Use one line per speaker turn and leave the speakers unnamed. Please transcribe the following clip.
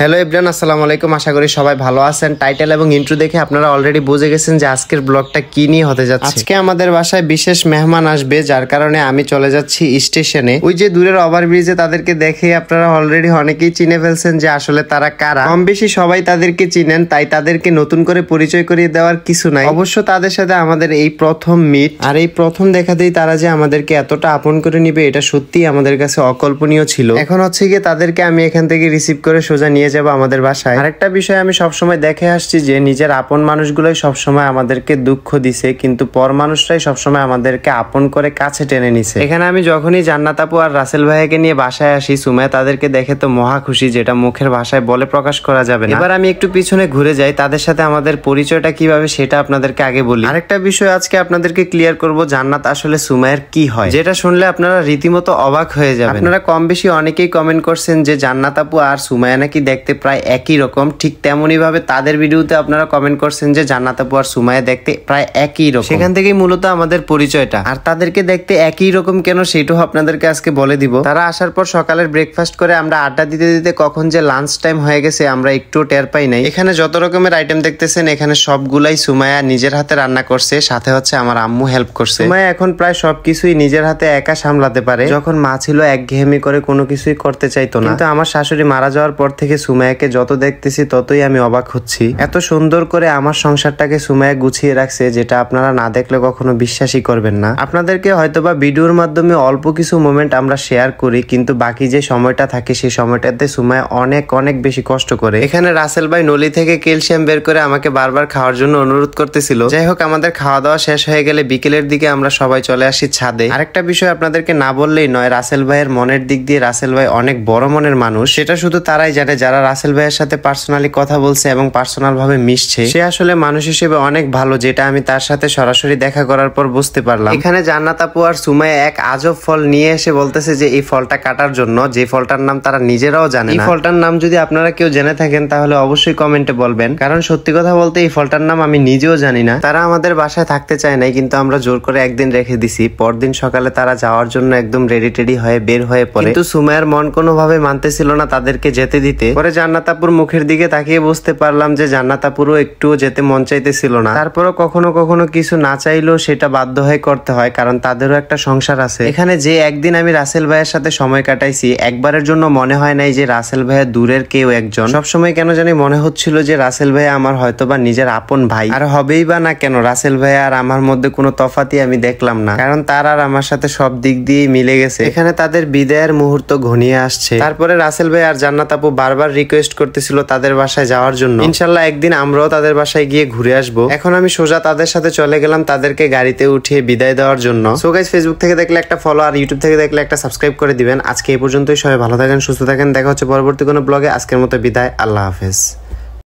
hello Ibran আসসালামু আলাইকুম আশা করি সবাই ভালো আছেন টাইটেল এবং ইন্ট্রো দেখে আপনারা অলরেডি বুঝে গেছেন যে আজকের ব্লগটা কি নিয়ে হতে যাচ্ছে আজকে আমাদের বাসায় বিশেষ মেহমান আসবে যার কারণে আমি চলে যাচ্ছি স্টেশনে ওই যে দূরের ওভারব্রিজে তাদেরকে দেখে আপনারা অলরেডি অনেকেই চিনে ফেলছেন যে আসলে তারা কারা কম বেশি সবাই তাদেরকে চিনেন তাই তাদেরকে নতুন করে পরিচয় করিয়ে দেওয়ার কিছু নাই অবশ্য তাদের সাথে আমাদের এই প্রথম মিট আর এই প্রথম দেখাতেই তারা যে আমাদেরকে এতটা আপন করে নিবে এটা সত্যিই আমাদের কাছে অকল্পনীয় ছিল এখন হচ্ছে গিয়ে তাদেরকে আমি এখান থেকে রিসিভ করে সোজা নিয়ে নিয়ে যাবো আমাদের বাসায় আরেকটা বিষয় আমি সবসময় দেখে আসছি যে নিজের আপন মানুষগুলোই সবসময় আমাদেরকে দুঃখ দিছে কিন্তু পর মানুষরাই সবসময় আমাদেরকে আপন করে কাছে টেনে নিছে এখানে আমি যখনই জান্নাত আপু আর রাসেল ভাইয়াকে নিয়ে বাসায় আসি সুমায় তাদেরকে দেখে তো মহা খুশি যেটা মুখের ভাষায় বলে প্রকাশ করা যাবে না এবার আমি একটু পিছনে ঘুরে যাই তাদের সাথে আমাদের পরিচয়টা কিভাবে সেটা আপনাদেরকে আগে বলি আরেকটা বিষয় আজকে আপনাদেরকে ক্লিয়ার করব জান্নাত আসলে সুমায়ের কি হয় যেটা শুনলে আপনারা রীতিমতো অবাক হয়ে যাবে আপনারা কম বেশি অনেকেই কমেন্ট করছেন যে জান্নাত আপু আর সুমায়া নাকি দেখ দেখতে প্রায় একই রকম ঠিক তেমনইভাবে তাদের ভিডিওতে আপনারা কমেন্ট করছেন যে জান্নাত আপু আর সুমাইয়া দেখতে প্রায় একই রকম সেখান থেকেই মূলত আমাদের পরিচয়টা আর তাদেরকে দেখতে একই রকম কেন সেটাও আপনাদেরকে আজকে বলে দিব তারা আসার পর সকালের ব্রেকফাস্ট করে আমরা আড্ডা দিতে দিতে কখন যে লাঞ্চ টাইম হয়ে গেছে আমরা একটু টের পাই নাই এখানে যত রকমের আইটেম দেখতেছেন এখানে সবগুলাই সুমাইয়া নিজের হাতে রান্না করছে সাথে হচ্ছে আমার আম্মু হেল্প করছে সুমাইয়া এখন প্রায় সবকিছুই নিজের হাতে একা সামলাতে পারে যখন মা ছিল এক ঘেমি করে কোনো কিছুই করতে চাইতো না কিন্তু আমার শাশুড়ি মারা যাওয়ার পর থেকে সুমায়াকে যত দেখতেছি ততই আমি অবাক হচ্ছি এত সুন্দর করে আমার সংসারটাকে সুমায়া গুছিয়ে রাখছে যেটা আপনারা না দেখলে কখনো বিশ্বাসই করবেন না আপনাদেরকে হয়তোবা ভিডিওর মাধ্যমে অল্প কিছু মোমেন্ট আমরা শেয়ার করি কিন্তু বাকি যে সময়টা থাকে সেই সময়টাতে সুমায়া অনেক অনেক বেশি কষ্ট করে এখানে রাসেল ভাই নলি থেকে ক্যালসিয়াম বের করে আমাকে বারবার খাওয়ার জন্য অনুরোধ করতেছিল যাই হোক আমাদের খাওয়া দাওয়া শেষ হয়ে গেলে বিকেলের দিকে আমরা সবাই চলে আসি ছাদে আরেকটা বিষয় আপনাদেরকে না বললেই নয় রাসেল ভাইয়ের মনের দিক দিয়ে রাসেল ভাই অনেক বড় মনের মানুষ সেটা শুধু তারাই জানে যারা যারা রাসেল ভাইয়ের সাথে পার্সোনালি কথা বলছে এবং পার্সোনালভাবে মিশছে সে আসলে মানুষ হিসেবে অনেক ভালো যেটা আমি তার সাথে সরাসরি দেখা করার পর বুঝতে পারলাম এখানে জান্নাত আপু আর সুমাই এক আজব ফল নিয়ে এসে বলতেছে যে এই ফলটা কাটার জন্য যে ফলটার নাম তারা নিজেরাও জানে এই ফলটার নাম যদি আপনারা কেউ জেনে থাকেন তাহলে অবশ্যই কমেন্টে বলবেন কারণ সত্যি কথা বলতে এই ফলটার নাম আমি নিজেও জানি না তারা আমাদের বাসায় থাকতে চায় নাই কিন্তু আমরা জোর করে একদিন রেখে দিছি পরদিন সকালে তারা যাওয়ার জন্য একদম রেডি টেডি হয়ে বের হয়ে পড়ে কিন্তু সুমায়ার মন কোনোভাবে মানতেছিল না তাদেরকে যেতে দিতে পরে পরে জান্নাতাপুর মুখের দিকে তাকিয়ে বুঝতে পারলাম যে জান্নাতাপুরও একটু যেতে মন চাইতেছিল না তারপরও কখনো কখনো কিছু না চাইলেও সেটা বাধ্য হয়ে করতে হয় কারণ তাদেরও একটা সংসার আছে এখানে যে একদিন আমি রাসেল ভাইয়ের সাথে সময় কাটাইছি একবারের জন্য মনে হয় নাই যে রাসেল ভাইয়া দূরের কেউ একজন সবসময় কেন জানি মনে হচ্ছিল যে রাসেল ভাইয়া আমার হয়তো বা নিজের আপন ভাই আর হবেই বা না কেন রাসেল ভাইয়া আর আমার মধ্যে কোনো তফাতি আমি দেখলাম না কারণ তার আর আমার সাথে সব দিক দিয়ে মিলে গেছে এখানে তাদের বিদায়ের মুহূর্ত ঘনিয়ে আসছে তারপরে রাসেল ভাই আর জান্নাতাপু বারবার বারবার রিকোয়েস্ট করতেছিল তাদের বাসায় যাওয়ার জন্য ইনশাল্লাহ একদিন আমরাও তাদের বাসায় গিয়ে ঘুরে আসবো এখন আমি সোজা তাদের সাথে চলে গেলাম তাদেরকে গাড়িতে উঠিয়ে বিদায় দেওয়ার জন্য সো গাইজ ফেসবুক থেকে দেখলে একটা ফলো আর ইউটিউব থেকে দেখলে একটা সাবস্ক্রাইব করে দিবেন আজকে এই পর্যন্তই সবাই ভালো থাকেন সুস্থ থাকেন দেখা হচ্ছে পরবর্তী কোনো ব্লগে আজকের মতো বিদায় আল্লাহ হাফেজ